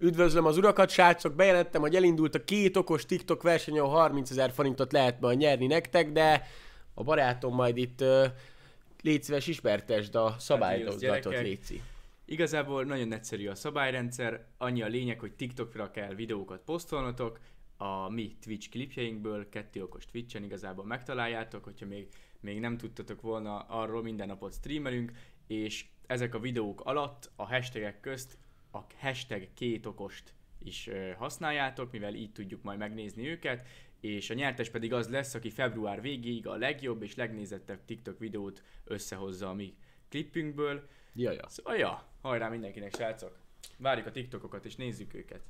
Üdvözlöm az urakat, srácok, bejelentem, hogy elindult a két okos TikTok verseny, ahol 30 ezer forintot lehet majd nyerni nektek, de a barátom majd itt légy szíves ismertesd a hát szabályozatot Léci. Igazából nagyon egyszerű a szabályrendszer, annyi a lényeg, hogy TikTokra kell videókat posztolnotok, a mi Twitch klipjeinkből, kettő okos Twitchen igazából megtaláljátok, hogyha még, még nem tudtatok volna, arról minden napot streamelünk, és ezek a videók alatt a hashtagek közt a hashtag két okost is használjátok, mivel így tudjuk majd megnézni őket, és a nyertes pedig az lesz, aki február végéig a legjobb és legnézettebb TikTok videót összehozza a mi klippünkből. Jaja. Szóval, ja, hajrá mindenkinek, srácok! Várjuk a TikTokokat és nézzük őket!